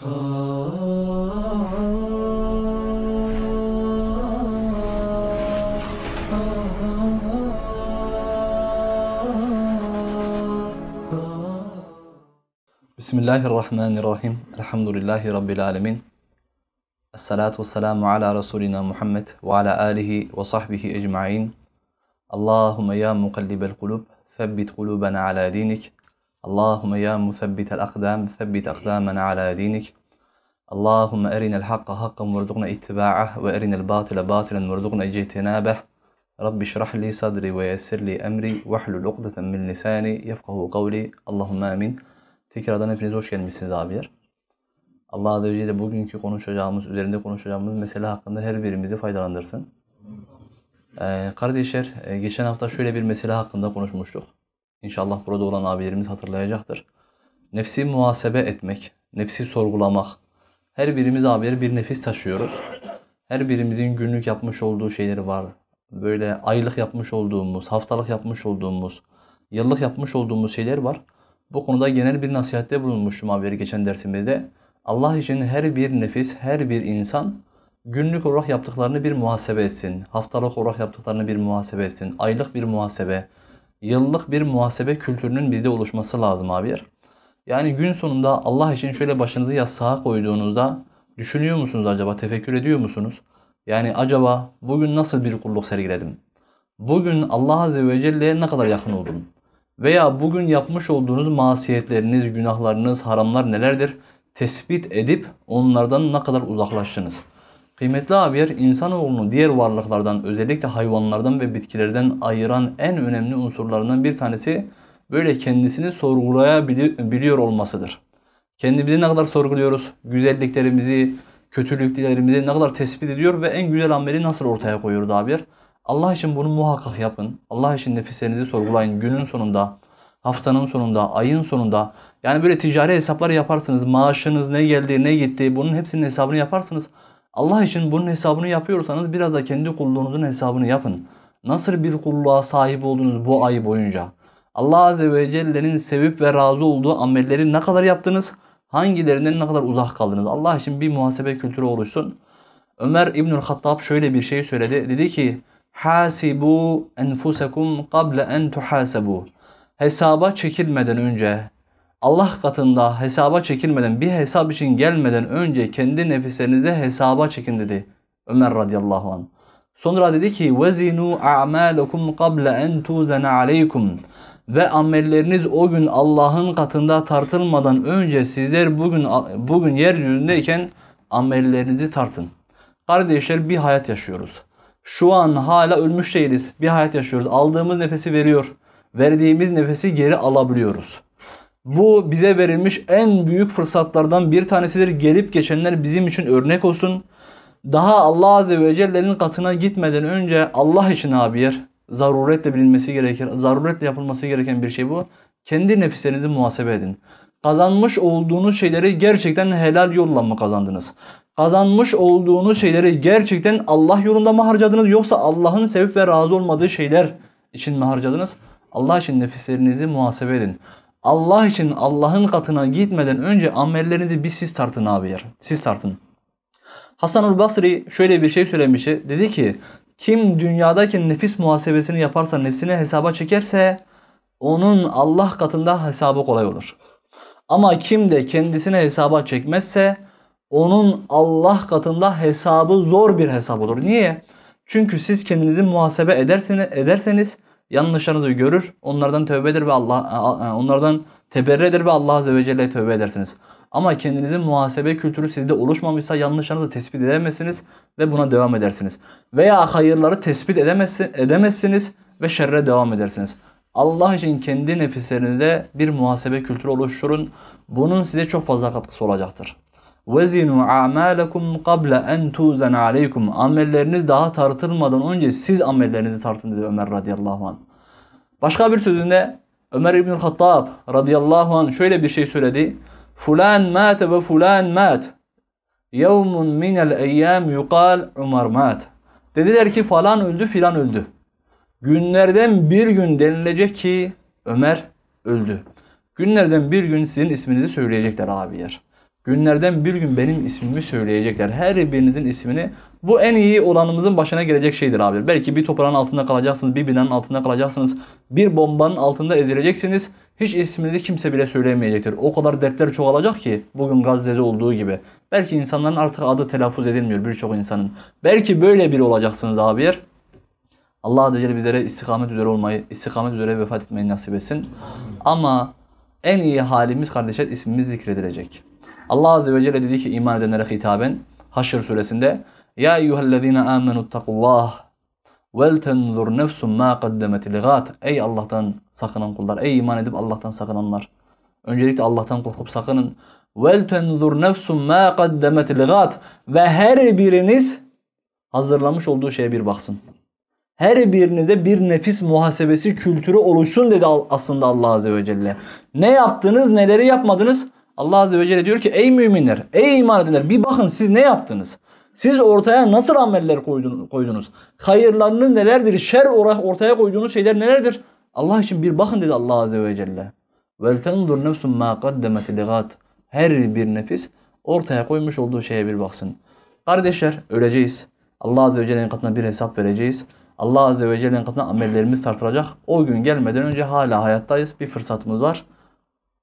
بسم الله الرحمن الرحيم الحمد لله رب العالمين الصلاة والسلام على رسولنا محمد وعلى آله وصحبه أجمعين اللهم يا مقلب القلوب ثبت قلوبنا على دينك اللهم يا مثبت الأقدام ثبت أقدامنا على دينك اللهم أرنا الحق حقا وارزقنا اتباعه وأرنا الباطل باطلا وارزقنا اجتنابه رب اشرح لي صدري ويسر لي أمري واحلل عقدة من lisani يفقه قولي اللهم amin. Tekrardan hepiniz hoş gelmişsiniz abiler. Allah Azze ve Celle bugünkü konuşacağımız, üzerinde konuşacağımız mesele hakkında her birimizi faydalandırsın. Ee, kardeşler, e, geçen hafta şöyle bir mesele hakkında konuşmuştuk. İnşallah burada olan abilerimiz hatırlayacaktır. Nefsi muhasebe etmek, nefsi sorgulamak. Her birimiz abileri bir nefis taşıyoruz. Her birimizin günlük yapmış olduğu şeyleri var. Böyle aylık yapmış olduğumuz, haftalık yapmış olduğumuz, yıllık yapmış olduğumuz şeyler var. Bu konuda genel bir nasihatte bulunmuştum abileri geçen dersimizde. Allah için her bir nefis, her bir insan günlük olarak yaptıklarını bir muhasebe etsin. Haftalık olarak yaptıklarını bir muhasebe etsin. Aylık bir muhasebe, yıllık bir muhasebe kültürünün bizde oluşması lazım abi. Yani gün sonunda Allah için şöyle başınızı yastığa koyduğunuzda düşünüyor musunuz acaba? Tefekkür ediyor musunuz? Yani acaba bugün nasıl bir kulluk sergiledim? Bugün Allah Azze ve Celle'ye ne kadar yakın oldum? Veya bugün yapmış olduğunuz masiyetleriniz, günahlarınız, haramlar nelerdir? Tespit edip onlardan ne kadar uzaklaştınız? Kıymetli abiyer, insanoğlunu diğer varlıklardan, özellikle hayvanlardan ve bitkilerden ayıran en önemli unsurlarından bir tanesi böyle kendisini sorgulayabiliyor olmasıdır. Kendimizi ne kadar sorguluyoruz, güzelliklerimizi, kötülüklerimizi ne kadar tespit ediyor ve en güzel ameli nasıl ortaya koyuyor abiler? Allah için bunu muhakkak yapın. Allah için nefislerinizi sorgulayın. Günün sonunda, haftanın sonunda, ayın sonunda yani böyle ticari hesaplar yaparsınız. Maaşınız ne geldi, ne gitti bunun hepsinin hesabını yaparsınız. Allah için bunun hesabını yapıyorsanız biraz da kendi kulluğunuzun hesabını yapın. Nasıl bir kulluğa sahip oldunuz bu ay boyunca? Allah Azze ve Celle'nin sevip ve razı olduğu amelleri ne kadar yaptınız? Hangilerinden ne kadar uzak kaldınız? Allah için bir muhasebe kültürü oluşsun. Ömer İbnül Hattab şöyle bir şey söyledi. Dedi ki Hasibu enfusekum qabla en tuhasebu. Hesaba çekilmeden önce Allah katında hesaba çekilmeden, bir hesap için gelmeden önce kendi nefislerinize hesaba çekin dedi. Ömer radıyallahu anh. Sonra dedi ki وَزِنُوا اَعْمَالَكُمْ قَبْلَ اَنْ تُوزَنَ عَلَيْكُمْ Ve amelleriniz o gün Allah'ın katında tartılmadan önce sizler bugün bugün yeryüzündeyken amellerinizi tartın. Kardeşler bir hayat yaşıyoruz. Şu an hala ölmüş değiliz. Bir hayat yaşıyoruz. Aldığımız nefesi veriyor. Verdiğimiz nefesi geri alabiliyoruz. Bu bize verilmiş en büyük fırsatlardan bir tanesidir. Gelip geçenler bizim için örnek olsun. Daha Allah Azze ve Celle'nin katına gitmeden önce Allah için abi yer. Zaruretle bilinmesi gereken, zaruretle yapılması gereken bir şey bu. Kendi nefislerinizi muhasebe edin. Kazanmış olduğunuz şeyleri gerçekten helal yolla mı kazandınız? Kazanmış olduğunuz şeyleri gerçekten Allah yolunda mı harcadınız yoksa Allah'ın sevip ve razı olmadığı şeyler için mi harcadınız? Allah için nefislerinizi muhasebe edin. Allah için Allah'ın katına gitmeden önce amellerinizi bir siz tartın abi yer. Siz tartın. Hasan Basri şöyle bir şey söylemişti. Dedi ki kim dünyadaki nefis muhasebesini yaparsa nefsine hesaba çekerse onun Allah katında hesabı kolay olur. Ama kim de kendisine hesaba çekmezse onun Allah katında hesabı zor bir hesap olur. Niye? Çünkü siz kendinizi muhasebe ederseniz, ederseniz yanlışlarınızı görür, onlardan tövbedir ve Allah onlardan teberrü ve Allah azze ve celle'ye tövbe edersiniz. Ama kendinizin muhasebe kültürü sizde oluşmamışsa yanlışlarınızı tespit edemezsiniz ve buna devam edersiniz. Veya hayırları tespit edemezsiniz ve şerre devam edersiniz. Allah için kendi nefislerinize bir muhasebe kültürü oluşturun. Bunun size çok fazla katkısı olacaktır. وَزِنُوا عَمَالَكُمْ قَبْلَ اَنْ تُوزَنَ عَلَيْكُمْ Amelleriniz daha tartılmadan önce siz amellerinizi tartın dedi Ömer radıyallahu anh. Başka bir sözünde Ömer İbnül Hattab radıyallahu anh şöyle bir şey söyledi. Fulan mat ve fulan mât. Yevmun minel eyyâm yukal Ömer mât. Dediler ki falan öldü filan öldü. Günlerden bir gün denilecek ki Ömer öldü. Günlerden bir gün sizin isminizi söyleyecekler abiler. Günlerden bir gün benim ismimi söyleyecekler. Her birinizin ismini bu en iyi olanımızın başına gelecek şeydir abi. Belki bir toprağın altında kalacaksınız, bir binanın altında kalacaksınız, bir bombanın altında ezileceksiniz. Hiç isminizi kimse bile söyleyemeyecektir. O kadar dertler çoğalacak ki bugün Gazze'de olduğu gibi. Belki insanların artık adı telaffuz edilmiyor birçok insanın. Belki böyle biri olacaksınız abi Allah Azze Celle bizlere istikamet üzere olmayı, istikamet üzere vefat etmeyi nasip etsin. Ama en iyi halimiz kardeşler ismimiz zikredilecek. Allah Azze ve Celle dedi ki iman edenlere hitaben Haşr suresinde Ya eyyühellezine amenu takullah vel tenzur nefsun ma kaddemet ligat Ey Allah'tan sakınan kullar, ey iman edip Allah'tan sakınanlar. Öncelikle Allah'tan korkup sakının. Vel tenzur nefsun ma kaddemet ligat Ve her biriniz hazırlamış olduğu şeye bir baksın. Her birinizde bir nefis muhasebesi kültürü oluşsun dedi aslında Allah Azze ve Celle. Ne yaptınız neleri yapmadınız Allah Azze ve Celle diyor ki ey müminler, ey iman edenler bir bakın siz ne yaptınız? Siz ortaya nasıl ameller koydunuz? Hayırlarınız nelerdir? Şer ortaya koyduğunuz şeyler nelerdir? Allah için bir bakın dedi Allah Azze ve Celle. وَلْتَنْظُرْ نَفْسٌ مَا قَدَّمَتِ لِغَاتٍ Her bir nefis ortaya koymuş olduğu şeye bir baksın. Kardeşler öleceğiz. Allah Azze ve Celle'nin katına bir hesap vereceğiz. Allah Azze ve Celle'nin katına amellerimiz tartılacak. O gün gelmeden önce hala hayattayız. Bir fırsatımız var.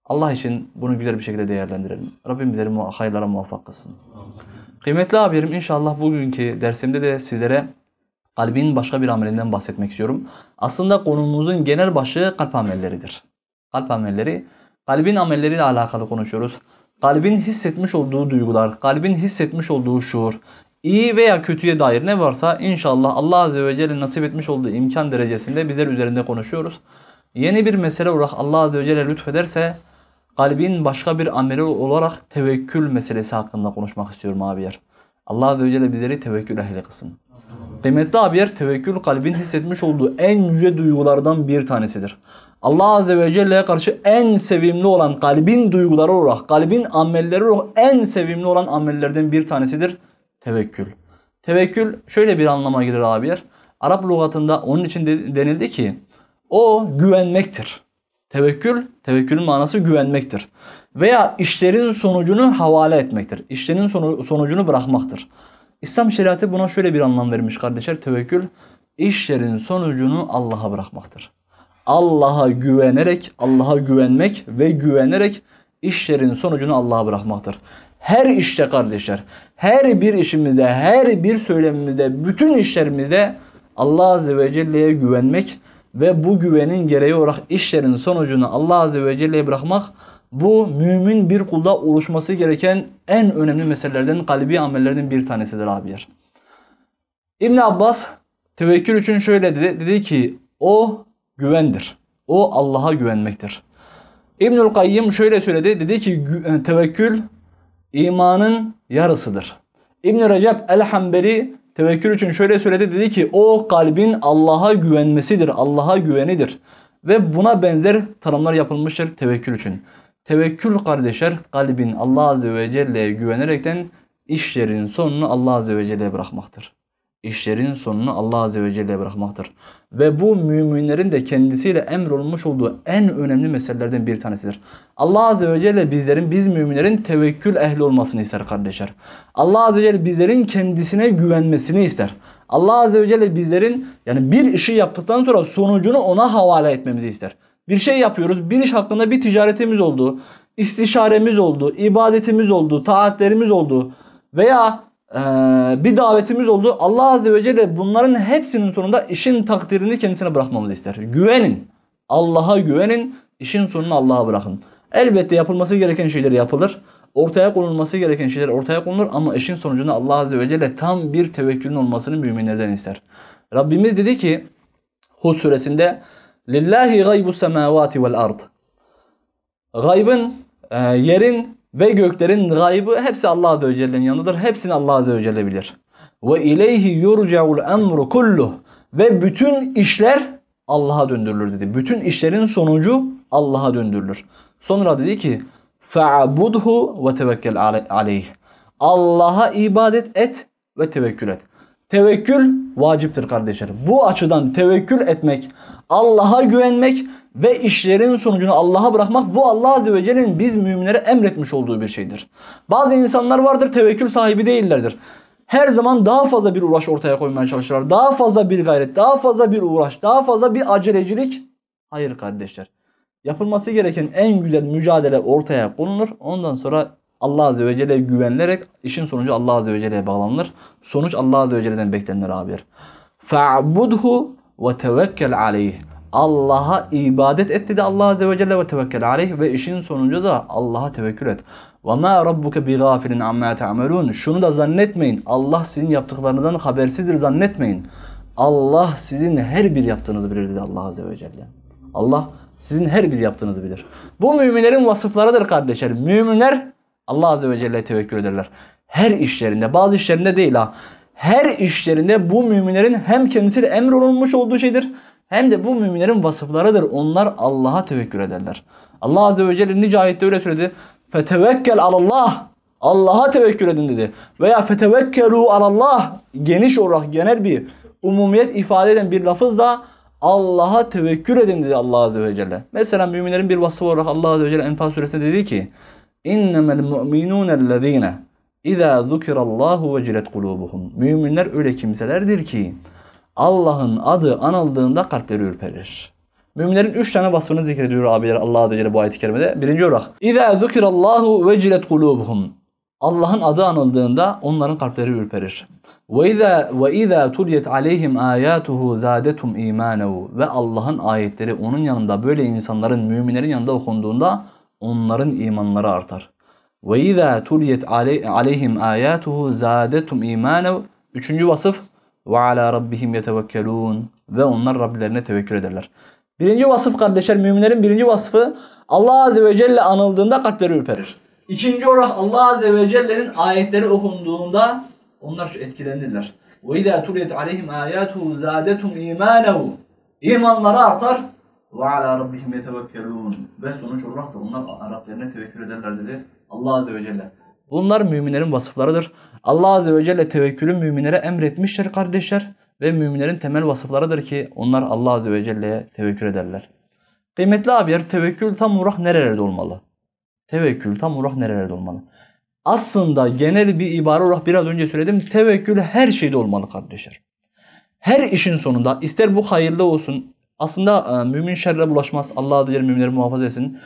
Allah için bunu güzel bir şekilde değerlendirelim. Rabbim bizleri hayırlara muvaffak kılsın. Kıymetli abilerim inşallah bugünkü dersimde de sizlere kalbin başka bir amelinden bahsetmek istiyorum. Aslında konumuzun genel başı kalp amelleridir. Kalp amelleri, kalbin amelleriyle alakalı konuşuyoruz. Kalbin hissetmiş olduğu duygular, kalbin hissetmiş olduğu şuur, iyi veya kötüye dair ne varsa inşallah Allah Azze ve Celle nasip etmiş olduğu imkan derecesinde bizler üzerinde konuşuyoruz. Yeni bir mesele olarak Allah Azze ve Celle lütfederse Kalbin başka bir ameli olarak tevekkül meselesi hakkında konuşmak istiyorum abi yer. Allah Azze ve Celle bizleri tevekkül ehli kılsın. Kıymetli abi yer tevekkül kalbin hissetmiş olduğu en yüce duygulardan bir tanesidir. Allah Azze ve Celle'ye karşı en sevimli olan kalbin duyguları olarak, kalbin amelleri olarak en sevimli olan amellerden bir tanesidir. Tevekkül. Tevekkül şöyle bir anlama gelir abi yer. Arap lügatında onun için denildi ki o güvenmektir. Tevekkül, tevekkülün manası güvenmektir. Veya işlerin sonucunu havale etmektir. İşlerin sonu, sonucunu bırakmaktır. İslam şeriatı buna şöyle bir anlam vermiş kardeşler. Tevekkül, işlerin sonucunu Allah'a bırakmaktır. Allah'a güvenerek, Allah'a güvenmek ve güvenerek işlerin sonucunu Allah'a bırakmaktır. Her işte kardeşler, her bir işimizde, her bir söylemimizde, bütün işlerimizde Allah Azze ve Celle'ye güvenmek ve bu güvenin gereği olarak işlerin sonucunu Allah Azze ve Celle'ye bırakmak bu mümin bir kulda oluşması gereken en önemli meselelerden kalbi amellerden bir tanesidir abiler. İbn Abbas tevekkül için şöyle dedi. Dedi ki o güvendir. O Allah'a güvenmektir. İbnül Kayyım şöyle söyledi. Dedi ki e, tevekkül imanın yarısıdır. İbn Recep el-Hanbeli Tevekkül için şöyle söyledi dedi ki o kalbin Allah'a güvenmesidir. Allah'a güvenidir. Ve buna benzer tanımlar yapılmıştır tevekkül için. Tevekkül kardeşler kalbin Allah Azze ve Celle'ye güvenerekten işlerin sonunu Allah Azze ve Celle'ye bırakmaktır işlerin sonunu Allah Azze ve Celle bırakmaktır. Ve bu müminlerin de kendisiyle emrolmuş olduğu en önemli meselelerden bir tanesidir. Allah Azze ve Celle bizlerin, biz müminlerin tevekkül ehli olmasını ister kardeşler. Allah Azze ve Celle bizlerin kendisine güvenmesini ister. Allah Azze ve Celle bizlerin yani bir işi yaptıktan sonra sonucunu ona havale etmemizi ister. Bir şey yapıyoruz, bir iş hakkında bir ticaretimiz oldu, istişaremiz oldu, ibadetimiz oldu, taatlerimiz oldu veya ee, bir davetimiz oldu. Allah Azze ve Celle bunların hepsinin sonunda işin takdirini kendisine bırakmamızı ister. Güvenin. Allah'a güvenin. İşin sonunu Allah'a bırakın. Elbette yapılması gereken şeyler yapılır. Ortaya konulması gereken şeyler ortaya konulur ama işin sonucunda Allah Azze ve Celle tam bir tevekkülün olmasını müminlerden ister. Rabbimiz dedi ki Hud suresinde Lillahi gaybu semavati vel ard. Gaybın, e, yerin ve göklerin gaybı hepsi Allah Azze ve Celle'nin yanındadır. Hepsini Allah Azze ve Celle bilir. Ve ileyhi yurca'ul emru kulluh. Ve bütün işler Allah'a döndürülür dedi. Bütün işlerin sonucu Allah'a döndürülür. Sonra dedi ki fa'budhu ve tevekkül aleyh. Allah'a ibadet et ve tevekkül et. Tevekkül vaciptir kardeşlerim. Bu açıdan tevekkül etmek, Allah'a güvenmek ve işlerin sonucunu Allah'a bırakmak bu Allah Azze ve Celle'nin biz müminlere emretmiş olduğu bir şeydir. Bazı insanlar vardır tevekkül sahibi değillerdir. Her zaman daha fazla bir uğraş ortaya koymaya çalışırlar. Daha fazla bir gayret, daha fazla bir uğraş, daha fazla bir acelecilik. Hayır kardeşler. Yapılması gereken en güzel mücadele ortaya konulur. Ondan sonra Allah Azze ve Celle'ye güvenilerek işin sonucu Allah Azze ve Celle'ye bağlanılır. Sonuç Allah Azze ve Celle'den beklenir abiler. فَعْبُدْهُ وَتَوَكَّلْ عَلَيْهِ Allah'a ibadet etti de Allah Azze ve Celle ve tevekkül aleyh ve işin sonucu da Allah'a tevekkül et. وَمَا رَبُّكَ بِغَافِلٍ amma تَعْمَلُونَ Şunu da zannetmeyin. Allah sizin yaptıklarınızdan habersizdir zannetmeyin. Allah sizin her bir yaptığınızı bilir dedi Allah Azze ve Celle. Allah sizin her bir yaptığınızı bilir. Bu müminlerin vasıflarıdır kardeşlerim. Müminler Allah Azze ve Celle'ye tevekkül ederler. Her işlerinde bazı işlerinde değil ha. Her işlerinde bu müminlerin hem kendisi de emrolunmuş olduğu şeydir hem de bu müminlerin vasıflarıdır. Onlar Allah'a tevekkül ederler. Allah Azze ve Celle nice ayette öyle söyledi. Fetevekkel alallah. Allah'a tevekkül edin dedi. Veya fetevekkelu alallah. Geniş olarak genel bir umumiyet ifade eden bir lafız da Allah'a tevekkül edin dedi Allah Azze ve Celle. Mesela müminlerin bir vasıfı olarak Allah Azze ve Celle Enfal suresinde dedi ki İnnemel mu'minûnellezîne İzâ zukirallâhu vecilet kulûbuhum. Müminler öyle kimselerdir ki Allah'ın adı anıldığında kalpleri ürperir. Müminlerin üç tane vasfını zikrediyor abiler Allah Azze Celle bu ayet-i kerimede. Birinci olarak İzâ zukirallâhu vecilet kulûbuhum. Allah'ın adı anıldığında onların kalpleri ürperir. Ve izâ ve izâ tuliyet aleyhim âyâtuhu zâdetum îmânehu ve Allah'ın ayetleri onun yanında böyle insanların müminlerin yanında okunduğunda onların imanları artar. Ve izâ tuliyet aleyhim âyâtuhu zâdetum îmânev. Üçüncü vasıf ve alâ rabbihim yetevekkelûn. Ve onlar Rablerine tevekkül ederler. Birinci vasıf kardeşler müminlerin birinci vasfı Allah Azze ve Celle anıldığında kalpleri ürperir. İkinci olarak Allah Azze ve Celle'nin ayetleri okunduğunda onlar şu etkilenirler. وَاِذَا تُلِيَتْ عَلَيْهِمْ آيَاتُهُ زَادَتُمْ اِيمَانَهُ İmanları artar ve ala rabbihim yetevekkelûn. Ve sonuç olarak da onlar Rablerine tevekkül ederler dedi Allah Azze ve Celle. Bunlar müminlerin vasıflarıdır. Allah Azze ve Celle tevekkülü müminlere emretmiştir kardeşler. Ve müminlerin temel vasıflarıdır ki onlar Allah Azze ve Celle'ye tevekkül ederler. Kıymetli abiler tevekkül tam olarak nerelerde olmalı? Tevekkül tam olarak nerelerde olmalı? Aslında genel bir ibare olarak biraz önce söyledim. Tevekkül her şeyde olmalı kardeşler. Her işin sonunda ister bu hayırlı olsun, aslında e, mümin şerre bulaşmaz. Allah diğer müminleri muhafaza etsin.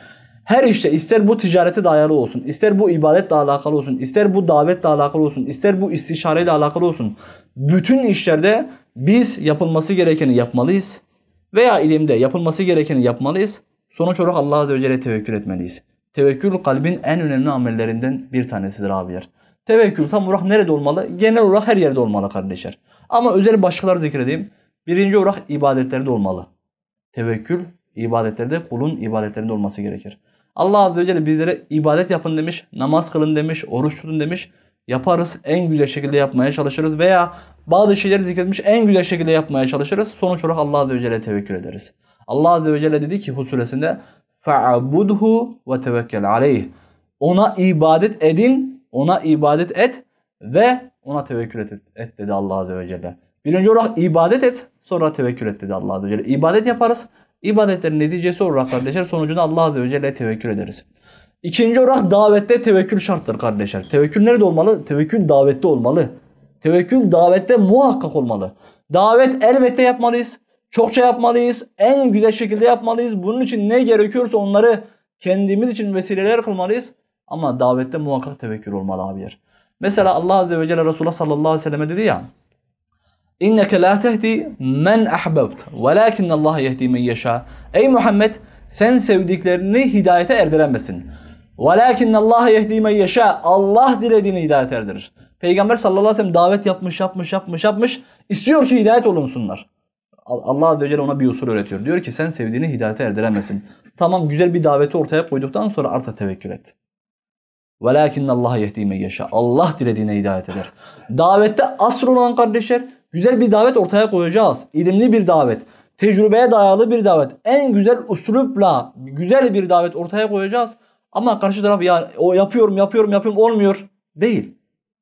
Her işte ister bu ticarete dayalı olsun, ister bu ibadetle alakalı olsun, ister bu davetle alakalı olsun, ister bu istişareyle alakalı olsun. Bütün işlerde biz yapılması gerekeni yapmalıyız. Veya ilimde yapılması gerekeni yapmalıyız. Sonuç olarak Allah Azze ve Celle'ye tevekkül etmeliyiz. Tevekkül kalbin en önemli amellerinden bir tanesidir abiler. Tevekkül tam olarak nerede olmalı? Genel olarak her yerde olmalı kardeşler. Ama özel başkaları zikredeyim. Birinci olarak ibadetlerde olmalı tevekkül ibadetlerde kulun ibadetlerinde olması gerekir. Allah Azze ve Celle bizlere ibadet yapın demiş, namaz kılın demiş, oruç tutun demiş. Yaparız, en güzel şekilde yapmaya çalışırız veya bazı şeyleri zikretmiş en güzel şekilde yapmaya çalışırız. Sonuç olarak Allah Azze ve Celle'ye tevekkül ederiz. Allah Azze ve Celle dedi ki Hud suresinde فَعَبُدْهُ وَتَوَكَّلْ عَلَيْهِ Ona ibadet edin, ona ibadet et ve ona tevekkül et, et dedi Allah Azze ve Celle. Birinci olarak ibadet et. Sonra tevekkül et dedi Allah Azze ve Celle. İbadet yaparız. İbadetlerin neticesi olarak kardeşler sonucunda Allah Azze ve Celle'ye tevekkül ederiz. İkinci olarak davette tevekkül şarttır kardeşler. Tevekkül nerede olmalı? Tevekkül davette olmalı. Tevekkül davette muhakkak olmalı. Davet elbette yapmalıyız. Çokça yapmalıyız. En güzel şekilde yapmalıyız. Bunun için ne gerekiyorsa onları kendimiz için vesileler kılmalıyız. Ama davette muhakkak tevekkül olmalı abiler. Mesela Allah Azze ve Celle Resulullah sallallahu aleyhi ve selleme dedi ya. İnneke la tehdi men ahbebt. Velakin Allah yehdi men yeşâ. Ey Muhammed sen sevdiklerini hidayete erdiremezsin. Velakin Allah yehdi men yeşâ. Allah dilediğini hidayete erdirir. Peygamber sallallahu aleyhi ve sellem davet yapmış, yapmış, yapmış, yapmış. İstiyor ki hidayet olunsunlar. Allah Azze ve Celle ona bir usul öğretiyor. Diyor ki sen sevdiğini hidayete erdiremezsin. Tamam güzel bir daveti ortaya koyduktan sonra arta tevekkül et. Velakin Allah yehdi men yeşâ. Allah dilediğine hidayet eder. Davette asıl olan kardeşler Güzel bir davet ortaya koyacağız. İlimli bir davet. Tecrübeye dayalı bir davet. En güzel uslupla güzel bir davet ortaya koyacağız. Ama karşı taraf ya o yapıyorum yapıyorum yapıyorum olmuyor. Değil.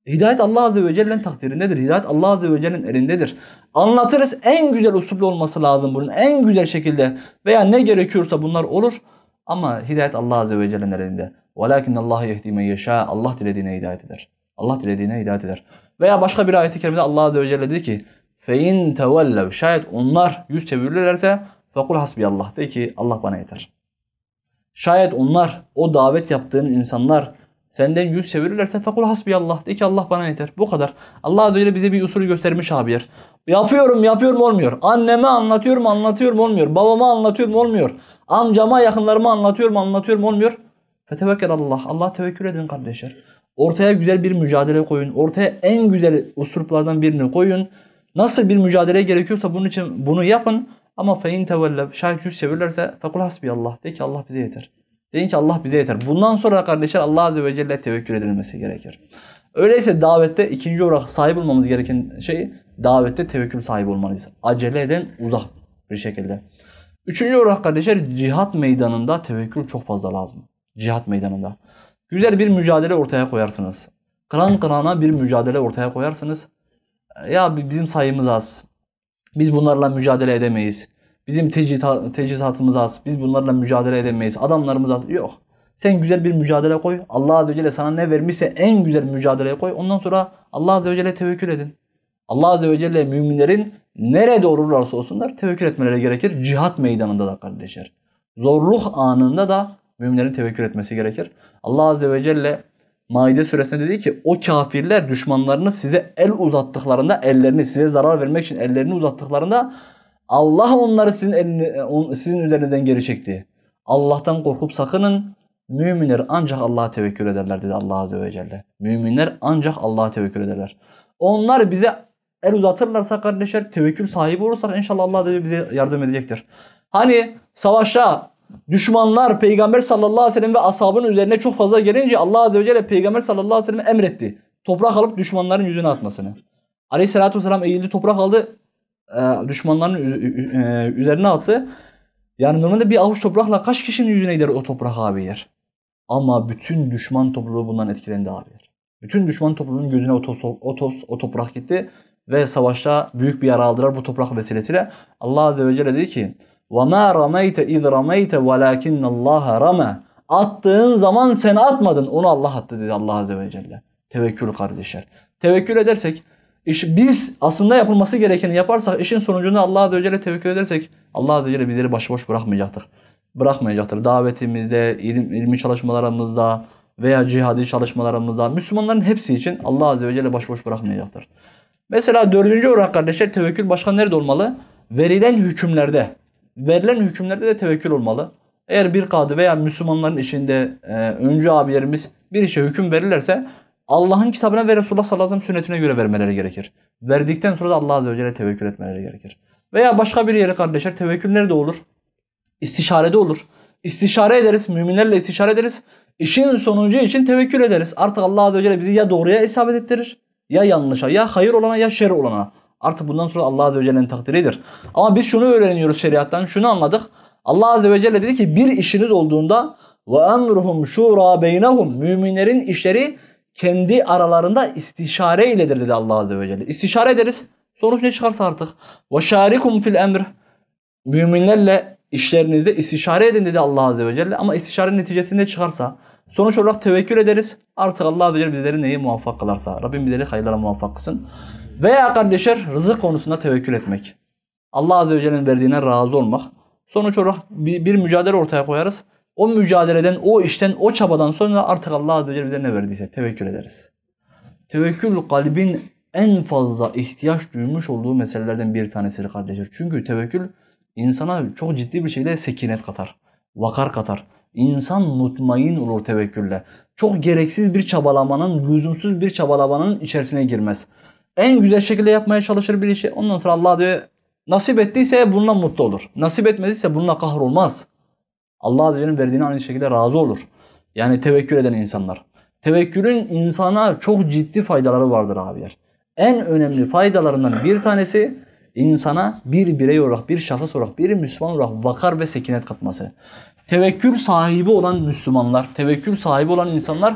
Hidayet Allah Azze ve Celle'nin takdirindedir. Hidayet Allah Azze ve Celle'nin elindedir. Anlatırız en güzel usulle olması lazım bunun. En güzel şekilde veya ne gerekiyorsa bunlar olur. Ama hidayet Allah Azze ve Celle'nin elinde. وَلَاكِنَّ اللّٰهِ يَهْدِي مَنْ Allah dilediğine hidayet eder. Allah dilediğine hidayet eder. Veya başka bir ayet-i kerimede Allah Azze ve Celle dedi ki فَاِنْ تَوَلَّوْا Şayet onlar yüz çevirirlerse فَقُلْ Allah De ki Allah bana yeter. Şayet onlar o davet yaptığın insanlar senden yüz çevirirlerse fakul Allah de ki Allah bana yeter. Bu kadar. Allah Azze ve Celle bize bir usul göstermiş abiler. Yapıyorum yapıyorum olmuyor. Anneme anlatıyorum anlatıyorum olmuyor. Babama anlatıyorum olmuyor. Amcama yakınlarıma anlatıyorum anlatıyorum olmuyor. Fetevekkel Allah. Allah tevekkül edin kardeşler. Ortaya güzel bir mücadele koyun. Ortaya en güzel usurplardan birini koyun. Nasıl bir mücadele gerekiyorsa bunun için bunu yapın. Ama fein tevelleb şayet yüz çevirirlerse fekul hasbiyallah. De ki Allah bize yeter. Deyin ki Allah bize yeter. Bundan sonra kardeşler Allah Azze ve Celle tevekkül edilmesi gerekir. Öyleyse davette ikinci olarak sahip olmamız gereken şey davette tevekkül sahibi olmalıyız. Acele eden uzak bir şekilde. Üçüncü olarak kardeşler cihat meydanında tevekkül çok fazla lazım. Cihat meydanında. Güzel bir mücadele ortaya koyarsınız. Klan klana bir mücadele ortaya koyarsınız. E, ya bizim sayımız az. Biz bunlarla mücadele edemeyiz. Bizim tecizatımız az. Biz bunlarla mücadele edemeyiz. Adamlarımız az. Yok. Sen güzel bir mücadele koy. Allah Azze ve Celle sana ne vermişse en güzel mücadeleye koy. Ondan sonra Allah Azze ve Celle tevekkül edin. Allah Azze ve Celle müminlerin nerede olurlarsa olsunlar tevekkül etmeleri gerekir. Cihat meydanında da kardeşler. Zorluk anında da müminlerin tevekkül etmesi gerekir. Allah Azze ve Celle Maide suresinde dedi ki o kafirler düşmanlarını size el uzattıklarında ellerini size zarar vermek için ellerini uzattıklarında Allah onları sizin elini, e, sizin üzerinizden geri çekti. Allah'tan korkup sakının. Müminler ancak Allah'a tevekkül ederler dedi Allah Azze ve Celle. Müminler ancak Allah'a tevekkül ederler. Onlar bize el uzatırlarsa kardeşler tevekkül sahibi olursak inşallah Allah bize yardım edecektir. Hani savaşa düşmanlar peygamber sallallahu aleyhi ve sellem ve ashabın üzerine çok fazla gelince Allah azze ve celle peygamber sallallahu aleyhi ve sellem emretti. Toprak alıp düşmanların yüzüne atmasını. Aleyhissalatü vesselam eğildi toprak aldı e, düşmanların e, üzerine attı. Yani normalde bir avuç toprakla kaç kişinin yüzüne gider o toprak abi yer. Ama bütün düşman topluluğu bundan etkilendi abi yer. Bütün düşman topluluğunun gözüne o, tos, o, tos, o toprak gitti ve savaşta büyük bir yara aldılar bu toprak vesilesiyle. Allah Azze ve Celle dedi ki وَمَا رَمَيْتَ اِذْ رَمَيْتَ وَلَاكِنَّ اللّٰهَ رَمَى Attığın zaman sen atmadın. Onu Allah attı dedi Allah Azze ve Celle. Tevekkül kardeşler. Tevekkül edersek iş, biz aslında yapılması gerekeni yaparsak işin sonucunu Allah Azze ve Celle tevekkül edersek Allah Azze ve Celle bizleri başıboş bırakmayacaktır. Bırakmayacaktır. Davetimizde, ilim, ilmi çalışmalarımızda veya cihadi çalışmalarımızda Müslümanların hepsi için Allah Azze ve Celle başıboş bırakmayacaktır. Mesela dördüncü olarak kardeşler tevekkül başka nerede olmalı? Verilen hükümlerde verilen hükümlerde de tevekkül olmalı. Eğer bir kadı veya Müslümanların içinde e, öncü abilerimiz bir işe hüküm verirlerse Allah'ın kitabına ve Resulullah sallallahu aleyhi ve sellem sünnetine göre vermeleri gerekir. Verdikten sonra da Allah azze ve celle tevekkül etmeleri gerekir. Veya başka bir yere kardeşler tevekkül nerede olur? İstişarede olur. İstişare ederiz. Müminlerle istişare ederiz. İşin sonucu için tevekkül ederiz. Artık Allah azze ve celle bizi ya doğruya isabet ettirir ya yanlışa ya hayır olana ya şer olana Artık bundan sonra Allah Azze ve Celle'nin takdiridir. Ama biz şunu öğreniyoruz şeriattan. Şunu anladık. Allah Azze ve Celle dedi ki bir işiniz olduğunda ve emruhum şura beynehum müminlerin işleri kendi aralarında istişare iledir dedi Allah Azze ve Celle. İstişare ederiz. Sonuç ne çıkarsa artık. Ve şarikum fil emr. Müminlerle işlerinizde istişare edin dedi Allah Azze ve Celle. Ama istişarenin neticesinde çıkarsa sonuç olarak tevekkül ederiz. Artık Allah Azze ve Celle bizleri neyi muvaffak kılarsa. Rabbim bizleri hayırlara muvaffak kılsın. Veya kardeşler rızık konusunda tevekkül etmek. Allah Azze ve Celle'nin verdiğine razı olmak. Sonuç olarak bir, bir mücadele ortaya koyarız. O mücadeleden, o işten, o çabadan sonra artık Allah Azze ve Celle bize ne verdiyse tevekkül ederiz. Tevekkül kalbin en fazla ihtiyaç duymuş olduğu meselelerden bir tanesidir kardeşler. Çünkü tevekkül insana çok ciddi bir şekilde sekinet katar, vakar katar. İnsan mutmain olur tevekkülle. Çok gereksiz bir çabalamanın, lüzumsuz bir çabalamanın içerisine girmez en güzel şekilde yapmaya çalışır bir işi. Ondan sonra Allah diyor nasip ettiyse bununla mutlu olur. Nasip etmediyse bununla kahrolmaz. Allah Azze'nin verdiğine aynı şekilde razı olur. Yani tevekkül eden insanlar. Tevekkülün insana çok ciddi faydaları vardır abiler. En önemli faydalarından bir tanesi insana bir birey olarak, bir şahıs olarak, bir Müslüman olarak vakar ve sekinet katması. Tevekkül sahibi olan Müslümanlar, tevekkül sahibi olan insanlar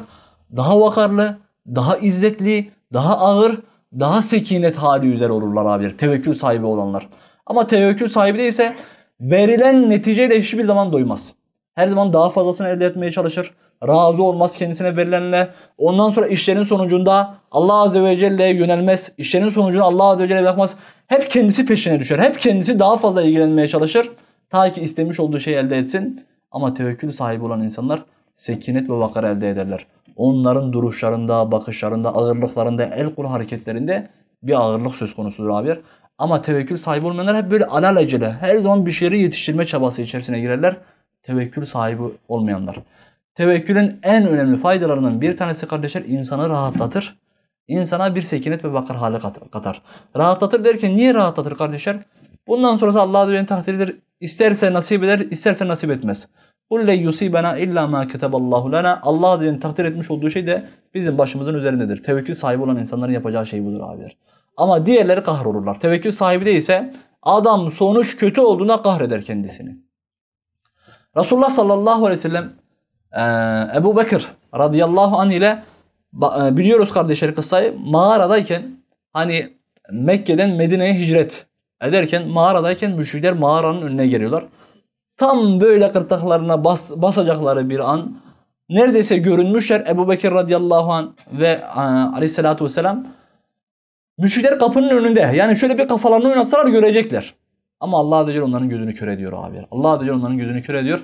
daha vakarlı, daha izzetli, daha ağır, daha sekinet hali üzere olurlar abi. Tevekkül sahibi olanlar. Ama tevekkül sahibi değilse verilen neticeyle hiçbir zaman doymaz. Her zaman daha fazlasını elde etmeye çalışır. Razı olmaz kendisine verilenle. Ondan sonra işlerin sonucunda Allah Azze ve Celle'ye yönelmez. İşlerin sonucunu Allah Azze ve Celle bırakmaz. Hep kendisi peşine düşer. Hep kendisi daha fazla ilgilenmeye çalışır. Ta ki istemiş olduğu şeyi elde etsin. Ama tevekkül sahibi olan insanlar sekinet ve vakar elde ederler. Onların duruşlarında, bakışlarında, ağırlıklarında, el kul hareketlerinde bir ağırlık söz konusudur abi. Ama tevekkül sahibi olmayanlar hep böyle alelacele her zaman bir şeyleri yetiştirme çabası içerisine girerler. Tevekkül sahibi olmayanlar. Tevekkülün en önemli faydalarından bir tanesi kardeşler insanı rahatlatır. İnsana bir sekinet ve bakır hale katar. Rahatlatır derken niye rahatlatır kardeşler? Bundan sonrası Allah'a dönen takdirdir. İsterse nasip eder, isterse nasip etmez. قُلْ لَيْ يُسِيبَنَا illa مَا كَتَبَ اللّٰهُ لَنَا Allah Azze'nin takdir etmiş olduğu şey de bizim başımızın üzerindedir. Tevekkül sahibi olan insanların yapacağı şey budur abiler. Ama diğerleri kahrolurlar. Tevekkül sahibi değilse adam sonuç kötü olduğuna kahreder kendisini. Resulullah sallallahu aleyhi ve sellem e, Ebu Bekir radıyallahu anh ile e, biliyoruz kardeşler kıssayı mağaradayken hani Mekke'den Medine'ye hicret ederken mağaradayken müşrikler mağaranın önüne geliyorlar. Tam böyle kırtaklarına bas, basacakları bir an neredeyse görünmüşler Ebu Bekir radıyallahu an ve e, aleyhissalatu vesselam. Müşrikler kapının önünde. Yani şöyle bir kafalarını oynatsalar görecekler. Ama Allah Azze onların gözünü kör ediyor abi. Allah Azze onların gözünü kör ediyor.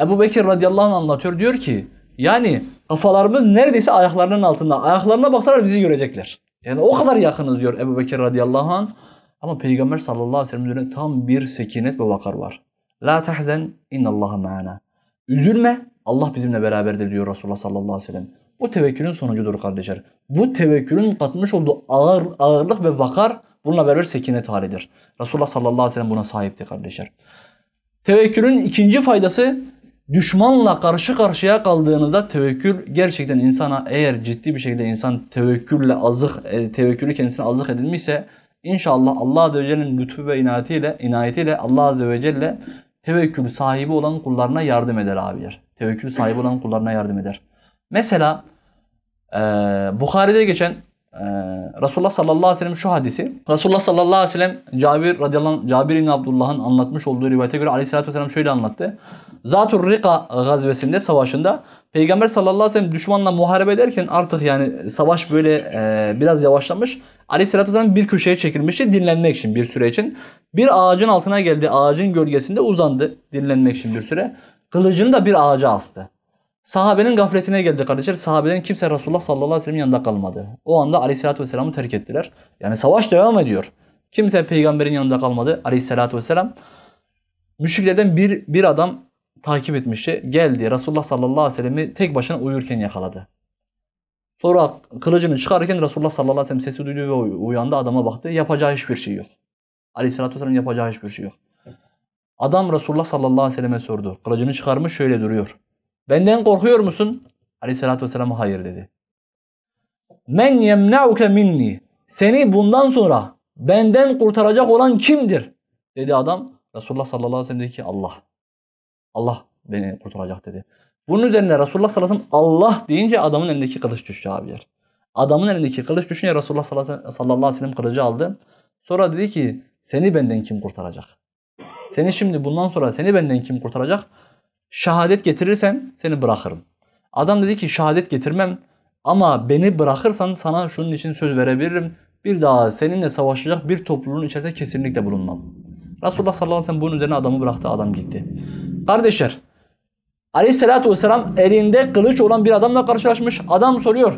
Ebu Bekir radıyallahu anh anlatıyor. Diyor ki yani kafalarımız neredeyse ayaklarının altında. Ayaklarına baksalar bizi görecekler. Yani o kadar yakınız diyor Ebu Bekir radıyallahu anh. Ama Peygamber sallallahu aleyhi ve sellem'in tam bir sekinet ve vakar var. La tahzen innallaha ma'ana. Üzülme Allah bizimle beraberdir diyor Resulullah sallallahu aleyhi ve sellem. Bu tevekkülün sonucudur kardeşler. Bu tevekkülün katmış olduğu ağır, ağırlık ve vakar bununla beraber sekinet halidir. Resulullah sallallahu aleyhi ve sellem buna sahipti kardeşler. Tevekkülün ikinci faydası düşmanla karşı karşıya kaldığınızda tevekkül gerçekten insana eğer ciddi bir şekilde insan tevekkülle azık e, tevekkülü kendisine azık edilmişse inşallah Allah Azze ve Celle'nin lütfu ve inayetiyle, inayetiyle Allah Azze ve Celle tevekkül sahibi olan kullarına yardım eder abiler. Tevekkül sahibi olan kullarına yardım eder. Mesela e, Bukhari'de geçen e, Resulullah sallallahu aleyhi ve sellem şu hadisi. Resulullah sallallahu aleyhi ve sellem Cabir radıyallahu anh, Cabir İbni Abdullah'ın anlatmış olduğu rivayete göre aleyhissalatü vesselam şöyle anlattı. Zatur Rika gazvesinde savaşında Peygamber sallallahu aleyhi ve sellem düşmanla muharebe ederken artık yani savaş böyle e, biraz yavaşlamış. Aleyhissalatü vesselam bir köşeye çekilmişti dinlenmek için bir süre için. Bir ağacın altına geldi ağacın gölgesinde uzandı dinlenmek için bir süre. Kılıcını da bir ağaca astı. Sahabenin gafletine geldi kardeşler. Sahabeden kimse Resulullah sallallahu aleyhi ve sellem yanında kalmadı. O anda aleyhissalatü vesselam'ı terk ettiler. Yani savaş devam ediyor. Kimse peygamberin yanında kalmadı aleyhissalatü vesselam. Müşriklerden bir, bir adam takip etmişti. Geldi Resulullah sallallahu aleyhi ve sellem'i tek başına uyurken yakaladı. Sonra kılıcını çıkarırken Resulullah sallallahu aleyhi ve sellem sesi duydu ve uyandı adama baktı. Yapacağı hiçbir şey yok. Aleyhissalatü vesselam yapacağı hiçbir şey yok. Adam Resulullah sallallahu aleyhi ve selleme sordu. Kılıcını çıkarmış şöyle duruyor. Benden korkuyor musun? Aleyhissalatü vesselam hayır dedi. Men yemna'uke minni. Seni bundan sonra benden kurtaracak olan kimdir? Dedi adam. Resulullah sallallahu aleyhi ve sellem dedi ki Allah. Allah beni kurtaracak dedi. Bunun üzerine Resulullah sallallahu aleyhi ve sellem Allah deyince adamın elindeki kılıç düştü abi yer. Adamın elindeki kılıç düşünce Resulullah sallallahu aleyhi ve sellem kılıcı aldı. Sonra dedi ki seni benden kim kurtaracak? Seni şimdi bundan sonra seni benden kim kurtaracak? Şehadet getirirsen seni bırakırım. Adam dedi ki şehadet getirmem ama beni bırakırsan sana şunun için söz verebilirim. Bir daha seninle savaşacak bir topluluğun içerisinde kesinlikle bulunmam. Resulullah sallallahu aleyhi ve sellem bunun üzerine adamı bıraktı. Adam gitti. Kardeşler aleyhissalatü vesselam elinde kılıç olan bir adamla karşılaşmış. Adam soruyor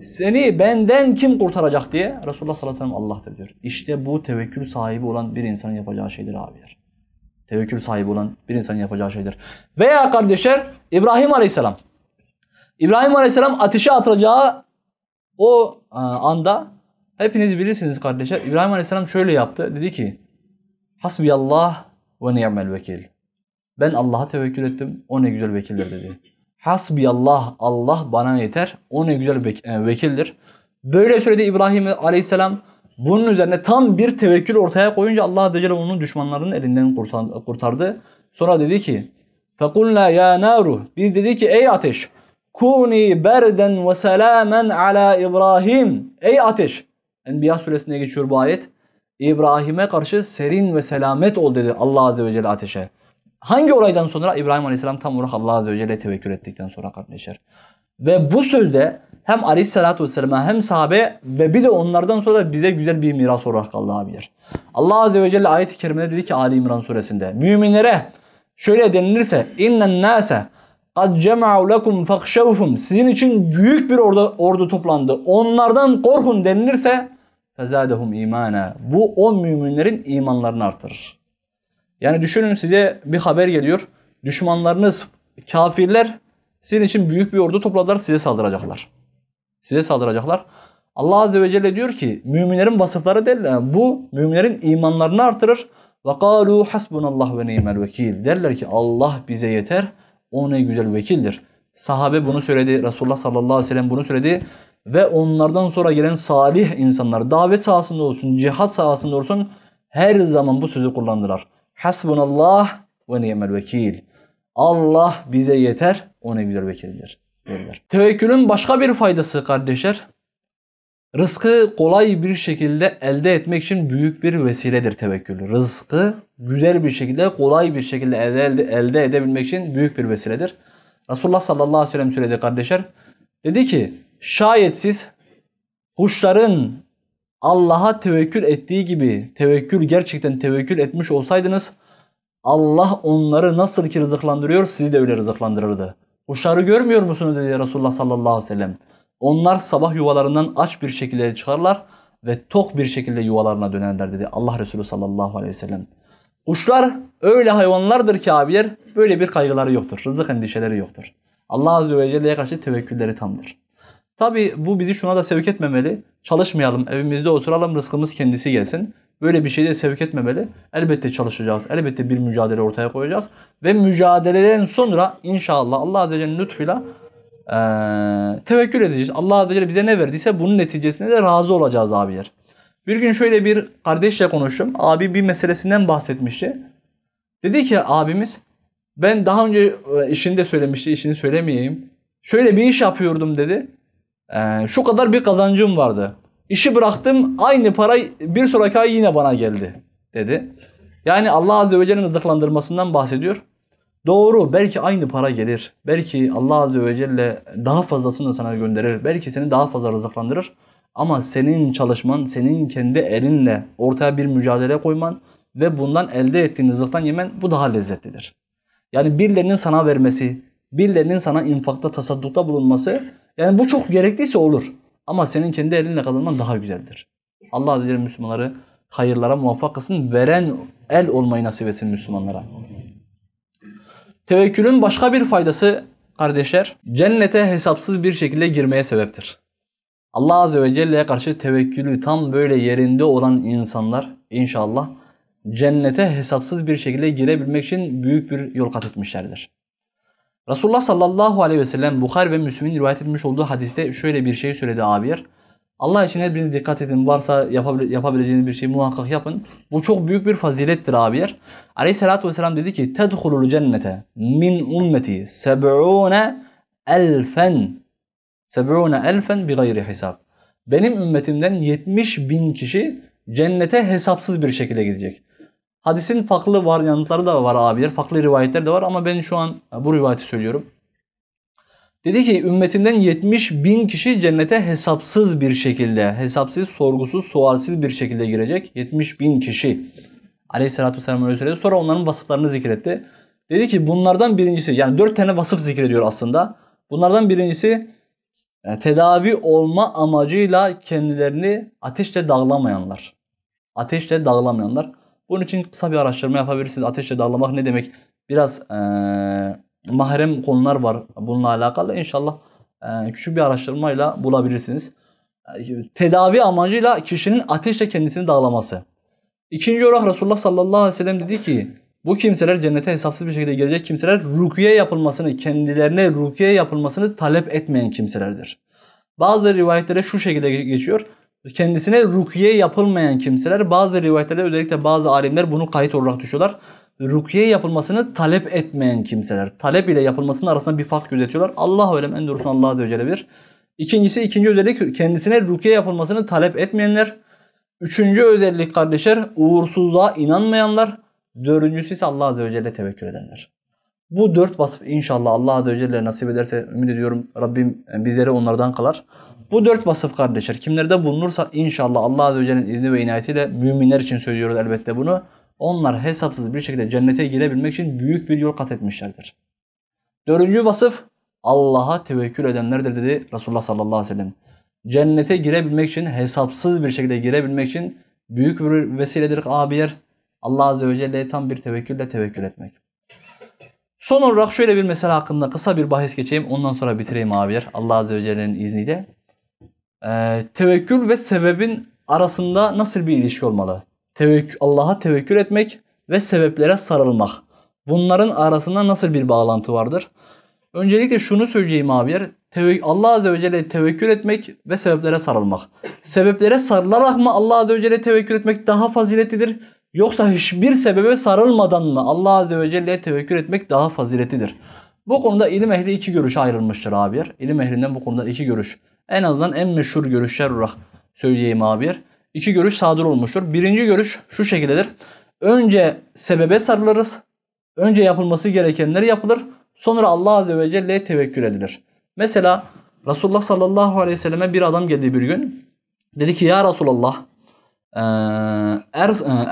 seni benden kim kurtaracak diye. Resulullah sallallahu aleyhi ve sellem Allah'tır diyor. İşte bu tevekkül sahibi olan bir insanın yapacağı şeydir abiler. Tevekkül sahibi olan bir insanın yapacağı şeydir. Veya kardeşler İbrahim Aleyhisselam. İbrahim Aleyhisselam ateşe atılacağı o e, anda hepiniz bilirsiniz kardeşler. İbrahim Aleyhisselam şöyle yaptı. Dedi ki Hasbiyallah ve ni'mel vekil. Ben Allah'a tevekkül ettim. O ne güzel vekildir dedi. Hasbiyallah Allah bana yeter. O ne güzel e, vekildir. Böyle söyledi İbrahim Aleyhisselam. Bunun üzerine tam bir tevekkül ortaya koyunca Allah Azze ve Celle onun düşmanlarının elinden kurtardı. Sonra dedi ki فَقُلْنَا ya naru. Biz dedi ki ey ateş kuni berden ve selamen ala İbrahim. Ey ateş. Enbiya suresine geçiyor bu ayet. İbrahim'e karşı serin ve selamet ol dedi Allah Azze ve Celle ateşe. Hangi olaydan sonra? İbrahim Aleyhisselam tam olarak Allah Azze ve Celle tevekkül ettikten sonra kardeşler. Ve bu sözde hem aleyhissalatü vesselam'a hem sahabe ve bir de onlardan sonra bize güzel bir miras olarak abiler. Allah Azze ve Celle ayet-i kerimede dedi ki Ali İmran suresinde müminlere şöyle denilirse innen nase kad cema'u lekum fakşevhum sizin için büyük bir ordu, ordu toplandı onlardan korkun denilirse fezadehum imana bu o müminlerin imanlarını artırır. Yani düşünün size bir haber geliyor düşmanlarınız kafirler sizin için büyük bir ordu topladılar size saldıracaklar. Size saldıracaklar. Allah Azze ve Celle diyor ki müminlerin vasıfları derler, yani bu müminlerin imanlarını artırır. وَقَالُوا حَسْبُنَ اللّٰهُ وَنِيمَ الْوَكِيلِ Derler ki Allah bize yeter. O ne güzel vekildir. Sahabe bunu söyledi. Resulullah sallallahu aleyhi ve sellem bunu söyledi. Ve onlardan sonra gelen salih insanlar davet sahasında olsun, cihat sahasında olsun her zaman bu sözü kullandılar. Hasbunallah ve ni'mel vekil. Allah bize yeter. O ne güzel vekildir verirler. Tevekkülün başka bir faydası kardeşler. Rızkı kolay bir şekilde elde etmek için büyük bir vesiledir tevekkül. Rızkı güzel bir şekilde, kolay bir şekilde elde, elde edebilmek için büyük bir vesiledir. Resulullah sallallahu aleyhi ve sellem söyledi kardeşler. Dedi ki şayet siz kuşların Allah'a tevekkül ettiği gibi tevekkül gerçekten tevekkül etmiş olsaydınız Allah onları nasıl ki rızıklandırıyor sizi de öyle rızıklandırırdı. Kuşları görmüyor musunuz dedi Resulullah sallallahu aleyhi ve sellem. Onlar sabah yuvalarından aç bir şekilde çıkarlar ve tok bir şekilde yuvalarına dönerler dedi Allah Resulü sallallahu aleyhi ve sellem. Kuşlar öyle hayvanlardır ki abiler böyle bir kaygıları yoktur. Rızık endişeleri yoktur. Allah Azze ve Celle'ye karşı tevekkülleri tamdır. Tabi bu bizi şuna da sevk etmemeli. Çalışmayalım, evimizde oturalım, rızkımız kendisi gelsin böyle bir şeyde sevk etmemeli. Elbette çalışacağız. Elbette bir mücadele ortaya koyacağız. Ve mücadeleden sonra inşallah Allah Azze ve Celle'nin lütfuyla e, tevekkül edeceğiz. Allah Azze ve Celle bize ne verdiyse bunun neticesinde de razı olacağız abiler. Bir gün şöyle bir kardeşle konuştum. Abi bir meselesinden bahsetmişti. Dedi ki abimiz ben daha önce işini de söylemişti. işini söylemeyeyim. Şöyle bir iş yapıyordum dedi. Ee, şu kadar bir kazancım vardı. İşi bıraktım aynı parayı bir sonraki ay yine bana geldi dedi. Yani Allah Azze ve Celle'nin rızıklandırmasından bahsediyor. Doğru belki aynı para gelir. Belki Allah Azze ve Celle daha fazlasını sana gönderir. Belki seni daha fazla rızıklandırır. Ama senin çalışman, senin kendi elinle ortaya bir mücadele koyman ve bundan elde ettiğin rızıktan yemen bu daha lezzetlidir. Yani birilerinin sana vermesi, birilerinin sana infakta, tasaddukta bulunması yani bu çok gerekliyse olur. Ama senin kendi elinle kazanman daha güzeldir. Allah Azze ve Celle Müslümanları hayırlara muvaffak kılsın. Veren el olmayı nasip etsin Müslümanlara. Tevekkülün başka bir faydası kardeşler cennete hesapsız bir şekilde girmeye sebeptir. Allah Azze ve Celle'ye karşı tevekkülü tam böyle yerinde olan insanlar inşallah cennete hesapsız bir şekilde girebilmek için büyük bir yol kat etmişlerdir. Resulullah sallallahu aleyhi ve sellem Bukhari ve Müslüm'ün rivayet etmiş olduğu hadiste şöyle bir şey söyledi abi Allah için her birine dikkat edin. Varsa yapabile- yapabileceğiniz bir şey muhakkak yapın. Bu çok büyük bir fazilettir abi yer. Aleyhissalatü vesselam dedi ki تَدْخُلُ cennete min ummeti seb'ûne elfen seb'ûne elfen bi gayri hesap. Benim ümmetimden 70 bin kişi cennete hesapsız bir şekilde gidecek. Hadisin farklı varyantları da var abiler. Farklı rivayetler de var ama ben şu an e, bu rivayeti söylüyorum. Dedi ki ümmetinden 70 bin kişi cennete hesapsız bir şekilde, hesapsız, sorgusuz, sualsiz bir şekilde girecek. 70 bin kişi. Aleyhisselatü Vesselam öyle söyledi. Sonra onların vasıflarını zikretti. Dedi ki bunlardan birincisi, yani 4 tane vasıf zikrediyor aslında. Bunlardan birincisi e, tedavi olma amacıyla kendilerini ateşle dağlamayanlar. Ateşle dağlamayanlar. Bunun için kısa bir araştırma yapabilirsiniz. Ateşle dağlamak ne demek? Biraz e, mahrem konular var bununla alakalı. İnşallah e, küçük bir araştırmayla bulabilirsiniz. Tedavi amacıyla kişinin ateşle kendisini dağlaması. İkinci olarak Resulullah sallallahu aleyhi ve sellem dedi ki bu kimseler cennete hesapsız bir şekilde gelecek kimseler rukiye yapılmasını, kendilerine rukiye yapılmasını talep etmeyen kimselerdir. Bazı rivayetlere şu şekilde geçiyor kendisine rukiye yapılmayan kimseler bazı rivayetlerde özellikle bazı alimler bunu kayıt olarak düşüyorlar. Rukiye yapılmasını talep etmeyen kimseler. Talep ile yapılmasının arasında bir fark gözetiyorlar. Allah ölem en doğrusunu Allah Azze ve Celle bilir. İkincisi ikinci özellik kendisine rukiye yapılmasını talep etmeyenler. Üçüncü özellik kardeşler uğursuzluğa inanmayanlar. Dördüncüsü ise Allah Azze ve Celle tevekkül edenler. Bu dört vasıf inşallah Allah Azze ve Celle nasip ederse ümit ediyorum Rabbim e, bizleri onlardan kılar. Bu dört vasıf kardeşler kimlerde bulunursa inşallah Allah Azze ve Celle'nin izni ve inayetiyle müminler için söylüyoruz elbette bunu. Onlar hesapsız bir şekilde cennete girebilmek için büyük bir yol kat etmişlerdir. Dördüncü vasıf Allah'a tevekkül edenlerdir dedi Resulullah sallallahu aleyhi ve sellem. Cennete girebilmek için hesapsız bir şekilde girebilmek için büyük bir vesiledir abiyer. Allah Azze ve Celle'ye tam bir tevekkülle tevekkül etmek. Son olarak şöyle bir mesele hakkında kısa bir bahis geçeyim. Ondan sonra bitireyim abiler. Allah Azze ve Celle'nin izniyle. Ee, tevekkül ve sebebin arasında nasıl bir ilişki olmalı? Tevekkül, Allah'a tevekkül etmek ve sebeplere sarılmak. Bunların arasında nasıl bir bağlantı vardır? Öncelikle şunu söyleyeyim abiler. Allah Azze ve Celle'ye tevekkül etmek ve sebeplere sarılmak. Sebeplere sarılarak mı Allah Azze ve Celle'ye tevekkül etmek daha faziletlidir? Yoksa hiçbir sebebe sarılmadan mı Allah Azze ve Celle'ye tevekkül etmek daha faziletidir? Bu konuda ilim ehli iki görüş ayrılmıştır abiyer. İlim ehlinden bu konuda iki görüş. En azından en meşhur görüşler olarak söyleyeyim abiyer. İki görüş sadır olmuştur. Birinci görüş şu şekildedir. Önce sebebe sarılırız. Önce yapılması gerekenler yapılır. Sonra Allah Azze ve Celle'ye tevekkül edilir. Mesela Resulullah sallallahu aleyhi ve selleme bir adam geldi bir gün. Dedi ki ya Resulallah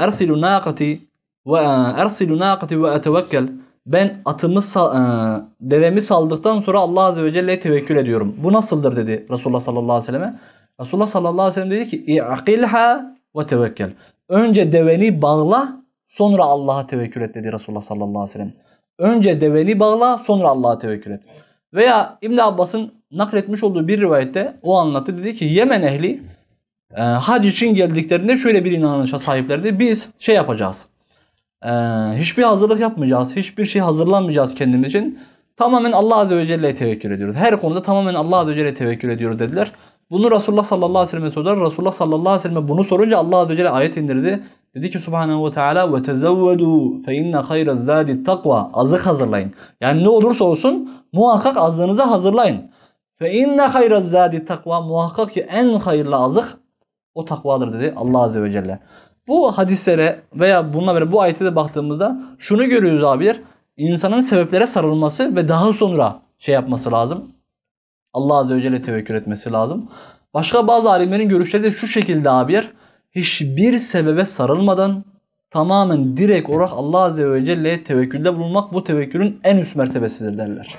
Ersilu nâkati ve ersilu nâkati ve etevekkel. Ben atımı devemi saldıktan sonra Allah Azze ve Celle'ye tevekkül ediyorum. Bu nasıldır dedi Resulullah sallallahu aleyhi ve selleme. Resulullah sallallahu aleyhi ve sellem dedi ki İ'akilha ve tevekkel. Önce deveni bağla sonra Allah'a tevekkül et dedi Resulullah sallallahu aleyhi ve sellem. Önce deveni bağla sonra Allah'a tevekkül et. Veya İbn Abbas'ın nakletmiş olduğu bir rivayette o anlattı dedi ki Yemen ehli e, hac için geldiklerinde şöyle bir inanışa sahiplerdi. Biz şey yapacağız. E, hiçbir hazırlık yapmayacağız. Hiçbir şey hazırlanmayacağız kendimiz için. Tamamen Allah Azze ve Celle'ye tevekkül ediyoruz. Her konuda tamamen Allah Azze ve Celle'ye tevekkül ediyoruz dediler. Bunu Resulullah sallallahu aleyhi ve sellem'e sordular. Resulullah sallallahu aleyhi ve sellem'e bunu sorunca Allah Azze ve Celle ayet indirdi. Dedi ki Subhanahu ve Teala ve tezevvedu fe inne hayra zadi takva. Azık hazırlayın. Yani ne olursa olsun muhakkak azığınızı hazırlayın. Fe inne hayra zadi takva. Muhakkak ki en hayırlı azık o takvadır dedi Allah Azze ve Celle. Bu hadislere veya bununla beraber bu ayete de baktığımızda şunu görüyoruz abiler. İnsanın sebeplere sarılması ve daha sonra şey yapması lazım. Allah Azze ve Celle tevekkül etmesi lazım. Başka bazı alimlerin görüşleri de şu şekilde abiler. Hiçbir sebebe sarılmadan tamamen direkt olarak Allah Azze ve Celle'ye tevekkülde bulunmak bu tevekkülün en üst mertebesidir derler.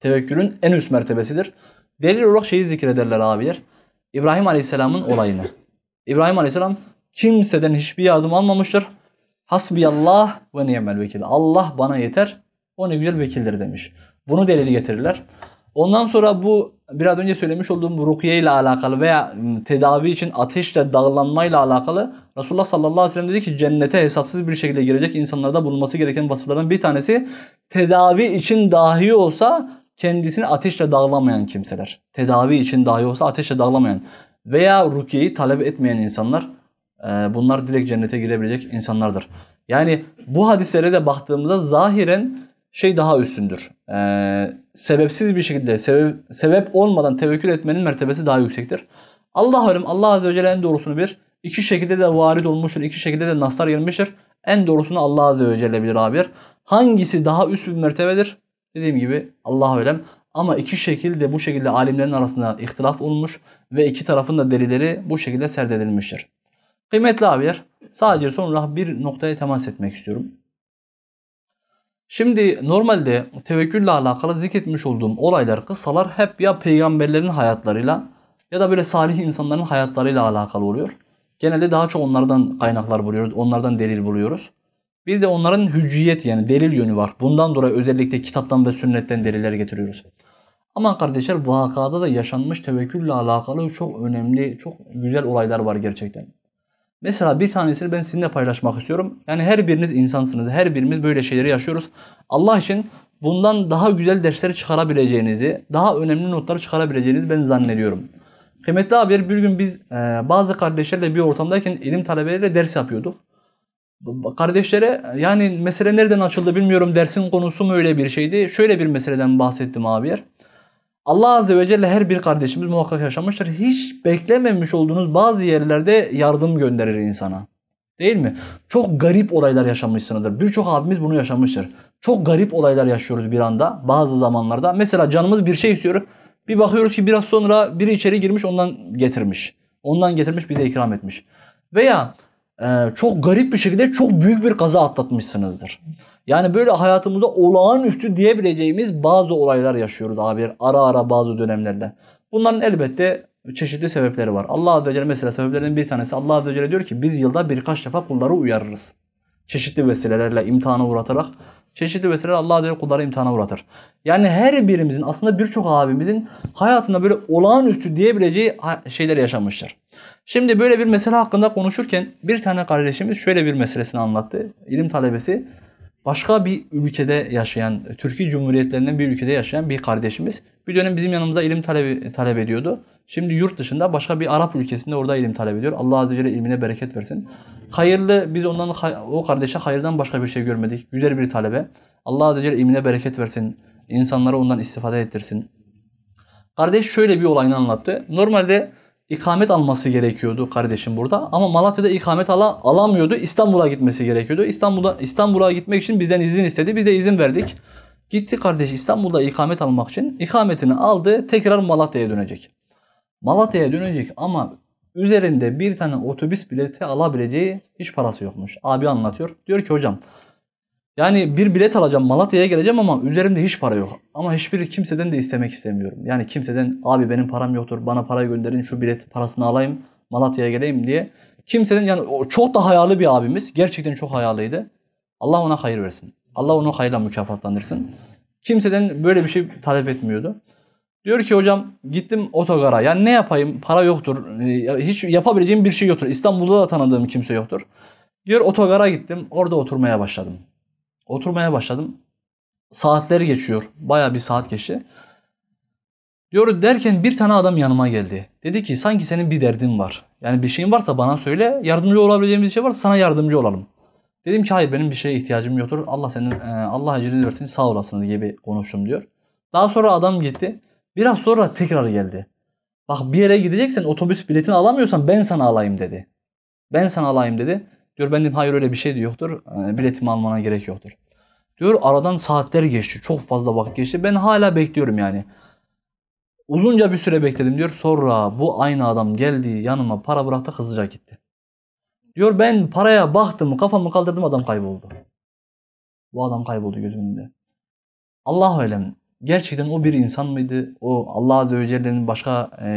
Tevekkülün en üst mertebesidir. Delil olarak şeyi zikrederler abiler. İbrahim Aleyhisselam'ın olayını. İbrahim Aleyhisselam kimseden hiçbir yardım almamıştır. Hasbiyallah ve ni'mel vekil. Allah bana yeter. O ne güzel vekildir demiş. Bunu delili getirirler. Ondan sonra bu biraz önce söylemiş olduğum bu rukiye ile alakalı veya tedavi için ateşle dağılanmayla alakalı Resulullah sallallahu aleyhi ve sellem dedi ki cennete hesapsız bir şekilde girecek insanlarda bulunması gereken vasıflardan bir tanesi tedavi için dahi olsa kendisini ateşle dağlamayan kimseler. Tedavi için dahi olsa ateşle dağlamayan veya rukiyeyi talep etmeyen insanlar e, bunlar direkt cennete girebilecek insanlardır. Yani bu hadislere de baktığımızda zahiren şey daha üstündür. E, sebepsiz bir şekilde sebep, sebep olmadan tevekkül etmenin mertebesi daha yüksektir. Allah ölüm Allah Azze ve Celle'nin doğrusunu bir. iki şekilde de varid olmuştur. iki şekilde de naslar gelmiştir. En doğrusunu Allah Azze ve Celle bilir abi. Hangisi daha üst bir mertebedir? Dediğim gibi Allah ölem ama iki şekilde bu şekilde alimlerin arasında ihtilaf olmuş ve iki tarafın da delileri bu şekilde serdedilmiştir. Kıymetli abiler sadece son olarak bir noktaya temas etmek istiyorum. Şimdi normalde tevekkülle alakalı zikretmiş olduğum olaylar, kısalar, hep ya peygamberlerin hayatlarıyla ya da böyle salih insanların hayatlarıyla alakalı oluyor. Genelde daha çok onlardan kaynaklar buluyoruz, onlardan delil buluyoruz. Bir de onların hücciyet yani delil yönü var. Bundan dolayı özellikle kitaptan ve sünnetten deliller getiriyoruz. Ama kardeşler bu vakada da yaşanmış tevekkülle alakalı çok önemli, çok güzel olaylar var gerçekten. Mesela bir tanesini ben sizinle paylaşmak istiyorum. Yani her biriniz insansınız. Her birimiz böyle şeyleri yaşıyoruz. Allah için bundan daha güzel dersleri çıkarabileceğinizi, daha önemli notları çıkarabileceğinizi ben zannediyorum. Kıymetli haber bir gün biz e, bazı kardeşlerle bir ortamdayken ilim talebeleriyle ders yapıyorduk. Kardeşlere yani mesele nereden açıldı bilmiyorum dersin konusu mu öyle bir şeydi. Şöyle bir meseleden bahsettim abi yer. Allah Azze ve Celle her bir kardeşimiz muhakkak yaşamıştır. Hiç beklememiş olduğunuz bazı yerlerde yardım gönderir insana. Değil mi? Çok garip olaylar yaşamışsınızdır. Birçok abimiz bunu yaşamıştır. Çok garip olaylar yaşıyoruz bir anda bazı zamanlarda. Mesela canımız bir şey istiyor. Bir bakıyoruz ki biraz sonra biri içeri girmiş ondan getirmiş. Ondan getirmiş bize ikram etmiş. Veya ee, çok garip bir şekilde çok büyük bir kaza atlatmışsınızdır. Yani böyle hayatımızda olağanüstü diyebileceğimiz bazı olaylar yaşıyoruz abi ara ara bazı dönemlerde. Bunların elbette çeşitli sebepleri var. Allah Azze ve Celle mesela sebeplerinin bir tanesi Allah Azze ve Celle diyor ki biz yılda birkaç defa kulları uyarırız çeşitli vesilelerle imtihana uğratarak çeşitli vesileler Allah Azze ve kulları imtihana uğratır. Yani her birimizin aslında birçok abimizin hayatında böyle olağanüstü diyebileceği şeyler yaşamıştır. Şimdi böyle bir mesele hakkında konuşurken bir tane kardeşimiz şöyle bir meselesini anlattı. İlim talebesi başka bir ülkede yaşayan, Türkiye Cumhuriyetlerinden bir ülkede yaşayan bir kardeşimiz bir dönem bizim yanımızda ilim talep, talep ediyordu. Şimdi yurt dışında başka bir Arap ülkesinde orada ilim talep ediyor. Allah Azze ve Celle ilmine bereket versin. Hayırlı biz ondan o kardeşe hayırdan başka bir şey görmedik. Güzel bir talebe. Allah Azze ve Celle ilmine bereket versin. İnsanları ondan istifade ettirsin. Kardeş şöyle bir olayını anlattı. Normalde ikamet alması gerekiyordu kardeşim burada ama Malatya'da ikamet ala, alamıyordu. İstanbul'a gitmesi gerekiyordu. İstanbul'a İstanbul'a gitmek için bizden izin istedi. Biz de izin verdik. Gitti kardeş İstanbul'da ikamet almak için. İkametini aldı. Tekrar Malatya'ya dönecek. Malatya'ya dönecek ama üzerinde bir tane otobüs bileti alabileceği hiç parası yokmuş. Abi anlatıyor. Diyor ki hocam yani bir bilet alacağım Malatya'ya geleceğim ama üzerimde hiç para yok. Ama hiçbir kimseden de istemek istemiyorum. Yani kimseden abi benim param yoktur bana parayı gönderin şu bilet parasını alayım Malatya'ya geleyim diye. Kimseden yani çok da hayali bir abimiz. Gerçekten çok hayaliydi. Allah ona hayır versin. Allah onu hayırla mükafatlandırsın. Kimseden böyle bir şey talep etmiyordu. Diyor ki hocam gittim otogara. Yani ne yapayım? Para yoktur. Ee, hiç yapabileceğim bir şey yoktur. İstanbul'da da tanıdığım kimse yoktur. Diyor otogara gittim. Orada oturmaya başladım. Oturmaya başladım. Saatleri geçiyor. Baya bir saat geçti. Diyor derken bir tane adam yanıma geldi. Dedi ki sanki senin bir derdin var. Yani bir şeyin varsa bana söyle. Yardımcı olabileceğimiz bir şey varsa sana yardımcı olalım. Dedim ki hayır benim bir şeye ihtiyacım yoktur. Allah senin e, Allah ecrini versin sağ olasınız gibi konuştum diyor. Daha sonra adam gitti. Biraz sonra tekrar geldi. Bak bir yere gideceksen otobüs biletini alamıyorsan ben sana alayım dedi. Ben sana alayım dedi. Diyor ben hayır öyle bir şey de yoktur. Ee, biletimi almana gerek yoktur. Diyor aradan saatler geçti. Çok fazla vakit geçti. Ben hala bekliyorum yani. Uzunca bir süre bekledim diyor. Sonra bu aynı adam geldi yanıma para bıraktı hızlıca gitti. Diyor ben paraya baktım kafamı kaldırdım adam kayboldu. Bu adam kayboldu gözümde. Allah alem gerçekten o bir insan mıydı? O Allah Azze ve Celle'nin başka e,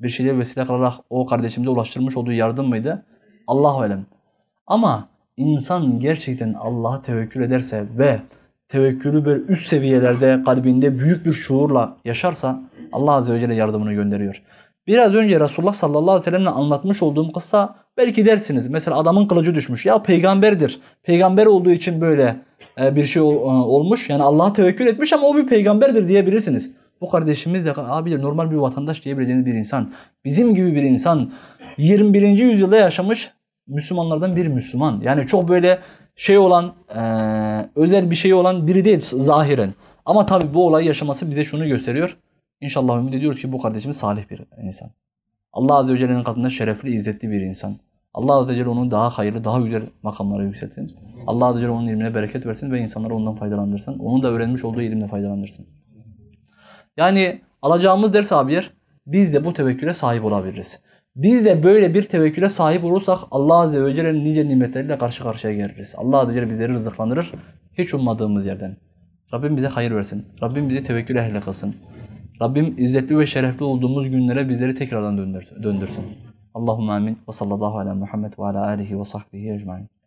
bir şeyler vesile kılarak o kardeşimize ulaştırmış olduğu yardım mıydı? Allah Alem. Ama insan gerçekten Allah'a tevekkül ederse ve tevekkülü böyle üst seviyelerde kalbinde büyük bir şuurla yaşarsa Allah Azze ve Celle yardımını gönderiyor. Biraz önce Resulullah sallallahu aleyhi ve sellem'le anlatmış olduğum kıssa belki dersiniz mesela adamın kılıcı düşmüş. Ya peygamberdir. Peygamber olduğu için böyle e, bir şey e, olmuş. Yani Allah'a tevekkül etmiş ama o bir peygamberdir diyebilirsiniz. Bu kardeşimiz de abidir normal bir vatandaş diyebileceğiniz bir insan. Bizim gibi bir insan 21. yüzyılda yaşamış Müslümanlardan bir Müslüman. Yani çok böyle şey olan e, özel bir şey olan biri değil zahiren. Ama tabi bu olayı yaşaması bize şunu gösteriyor. İnşallah ümit ediyoruz ki bu kardeşimiz salih bir insan. Allah Azze ve Celle'nin katında şerefli, izzetli bir insan. Allah Azze ve Celle onu daha hayırlı, daha güzel makamlara yükseltin. Allah'a diyor onun ilmine bereket versin ve insanları ondan faydalandırsın. Onun da öğrenmiş olduğu ilimle faydalandırsın. Yani alacağımız ders abiyer biz de bu tevekküle sahip olabiliriz. Biz de böyle bir tevekküle sahip olursak Allah Azze ve Celle'nin nice nimetleriyle karşı karşıya geliriz. Allah Azze ve Celle bizleri rızıklandırır hiç ummadığımız yerden. Rabbim bize hayır versin. Rabbim bizi tevekkül ehli kılsın. Rabbim izzetli ve şerefli olduğumuz günlere bizleri tekrardan döndürsün. Allahümme amin ve sallallahu ala Muhammed ve ala alihi ve sahbihi ecmain.